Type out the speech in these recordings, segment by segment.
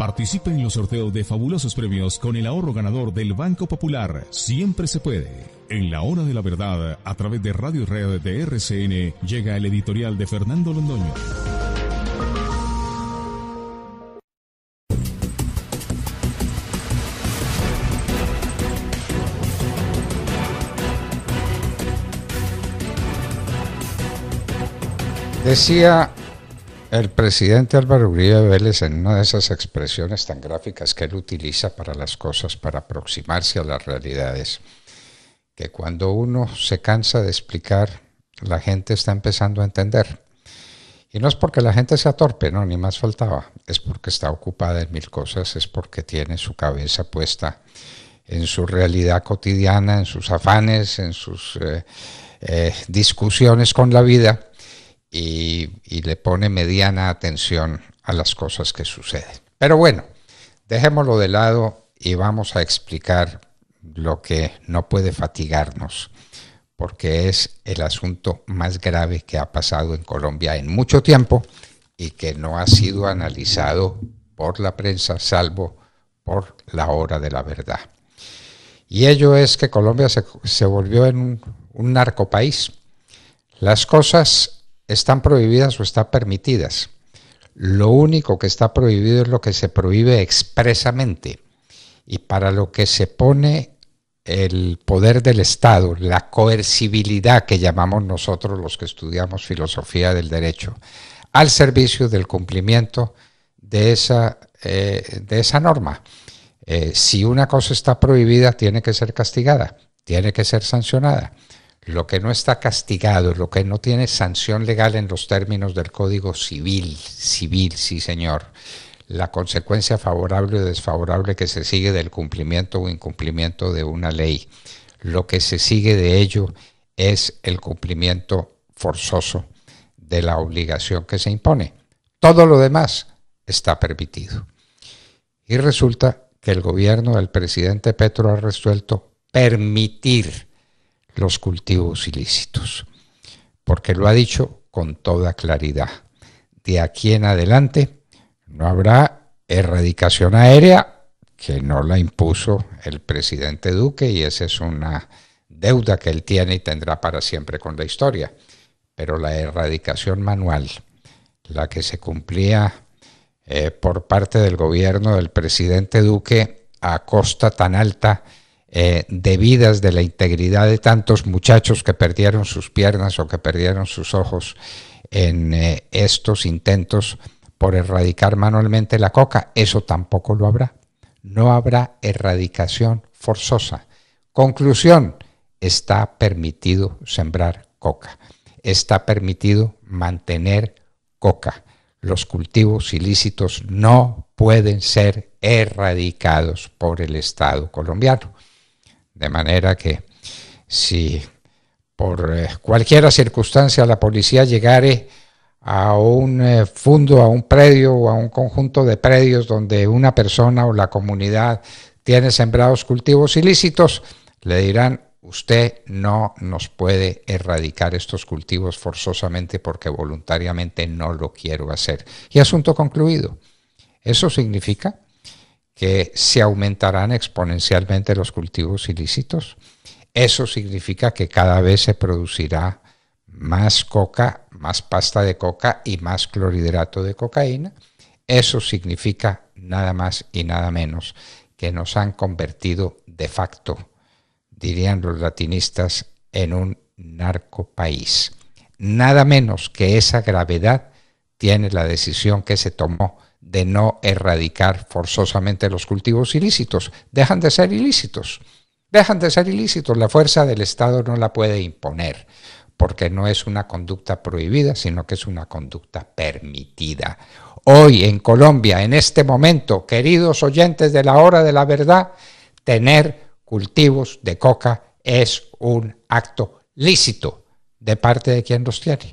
Participe en los sorteos de fabulosos premios con el ahorro ganador del Banco Popular. Siempre se puede. En la hora de la verdad, a través de Radio Red de RCN, llega el editorial de Fernando Londoño. Decía el presidente Álvaro Uribe Vélez, en una de esas expresiones tan gráficas que él utiliza para las cosas, para aproximarse a las realidades, que cuando uno se cansa de explicar, la gente está empezando a entender. Y no es porque la gente sea torpe, no, ni más faltaba. Es porque está ocupada en mil cosas, es porque tiene su cabeza puesta en su realidad cotidiana, en sus afanes, en sus eh, eh, discusiones con la vida y, le pone mediana atención a las cosas que suceden. Pero bueno, dejémoslo de lado y vamos a explicar lo que no puede fatigarnos, porque es el asunto más grave que ha pasado en Colombia en mucho tiempo y que no ha sido analizado por la prensa, salvo por la hora de la verdad. Y ello es que Colombia se, volvió en un, un narcopaís. Las cosas están prohibidas o están permitidas. Lo único que está prohibido es lo que se prohíbe expresamente. Y para lo que se pone el poder del Estado, la coercibilidad que llamamos nosotros los que estudiamos filosofía del derecho, al servicio del cumplimiento de esa, eh, de esa norma. Eh, si una cosa está prohibida, tiene que ser castigada, tiene que ser sancionada lo que no está castigado, lo que no tiene sanción legal en los términos del Código Civil, civil, sí señor, la consecuencia favorable o desfavorable que se sigue del cumplimiento o incumplimiento de una ley, lo que se sigue de ello es el cumplimiento forzoso de la obligación que se impone. Todo lo demás está permitido. Y resulta que el gobierno del presidente Petro ha resuelto permitir los cultivos ilícitos, porque lo ha dicho con toda claridad. De aquí en adelante no habrá erradicación aérea que no la impuso el presidente Duque y esa es una deuda que él tiene y tendrá para siempre con la historia. Pero la erradicación manual, la que se cumplía eh, por parte del gobierno del presidente Duque a costa tan alta, eh, debidas de la integridad de tantos muchachos que perdieron sus piernas o que perdieron sus ojos en eh, estos intentos por erradicar manualmente la coca, eso tampoco lo habrá. No habrá erradicación forzosa. Conclusión, está permitido sembrar coca, está permitido mantener coca. Los cultivos ilícitos no pueden ser erradicados por el Estado colombiano. De manera que si por eh, cualquier circunstancia la policía llegare a un eh, fondo, a un predio o a un conjunto de predios donde una persona o la comunidad tiene sembrados cultivos ilícitos, le dirán, usted no nos puede erradicar estos cultivos forzosamente porque voluntariamente no lo quiero hacer. Y asunto concluido. Eso significa que se aumentarán exponencialmente los cultivos ilícitos. Eso significa que cada vez se producirá más coca, más pasta de coca y más clorhidrato de cocaína. Eso significa nada más y nada menos que nos han convertido de facto, dirían los latinistas, en un narcopaís. Nada menos que esa gravedad tiene la decisión que se tomó de no erradicar forzosamente los cultivos ilícitos. Dejan de ser ilícitos. Dejan de ser ilícitos. La fuerza del Estado no la puede imponer porque no es una conducta prohibida, sino que es una conducta permitida. Hoy en Colombia, en este momento, queridos oyentes de la hora de la verdad, tener cultivos de coca es un acto lícito de parte de quien los tiene,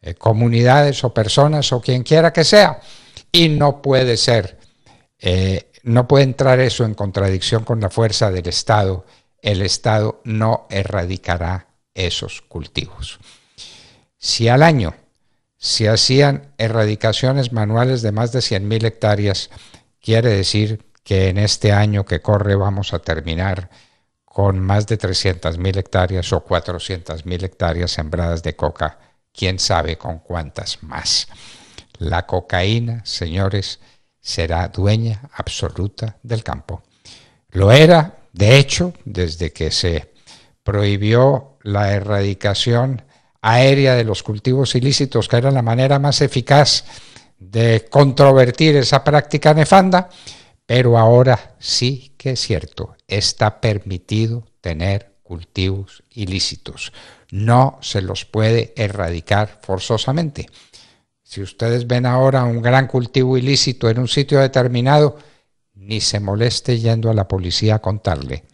eh, comunidades o personas o quien quiera que sea. Y no puede ser, eh, no puede entrar eso en contradicción con la fuerza del Estado. El Estado no erradicará esos cultivos. Si al año se hacían erradicaciones manuales de más de 100.000 hectáreas, quiere decir que en este año que corre vamos a terminar con más de 300.000 hectáreas o 400.000 hectáreas sembradas de coca, quién sabe con cuántas más. La cocaína, señores, será dueña absoluta del campo. Lo era, de hecho, desde que se prohibió la erradicación aérea de los cultivos ilícitos, que era la manera más eficaz de controvertir esa práctica nefanda, pero ahora sí que es cierto, está permitido tener cultivos ilícitos. No se los puede erradicar forzosamente. Si ustedes ven ahora un gran cultivo ilícito en un sitio determinado, ni se moleste yendo a la policía a contarle,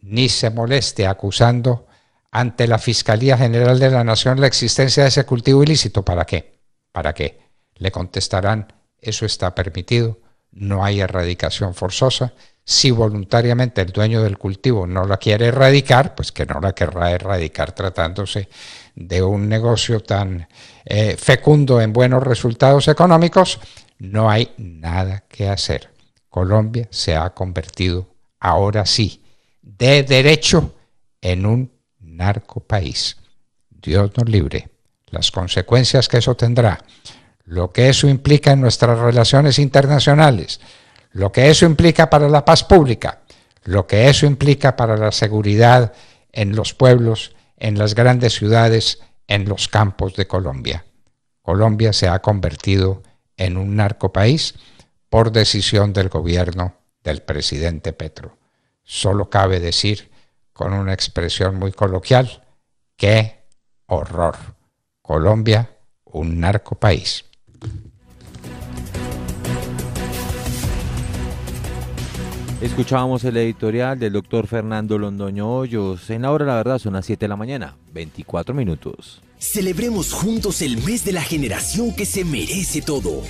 ni se moleste acusando ante la Fiscalía General de la Nación la existencia de ese cultivo ilícito. ¿Para qué? ¿Para qué? Le contestarán, eso está permitido, no hay erradicación forzosa, si voluntariamente el dueño del cultivo no la quiere erradicar, pues que no la querrá erradicar tratándose de un negocio tan eh, fecundo en buenos resultados económicos, no hay nada que hacer. Colombia se ha convertido ahora sí, de derecho, en un narco país. Dios nos libre. Las consecuencias que eso tendrá, lo que eso implica en nuestras relaciones internacionales, lo que eso implica para la paz pública, lo que eso implica para la seguridad en los pueblos, en las grandes ciudades, en los campos de Colombia. Colombia se ha convertido en un narcopaís por decisión del gobierno del presidente Petro. Solo cabe decir, con una expresión muy coloquial, qué horror. Colombia, un narcopaís. Escuchábamos el editorial del doctor Fernando Londoño Hoyos. En la hora, la verdad, son las 7 de la mañana, 24 minutos. Celebremos juntos el mes de la generación que se merece todo.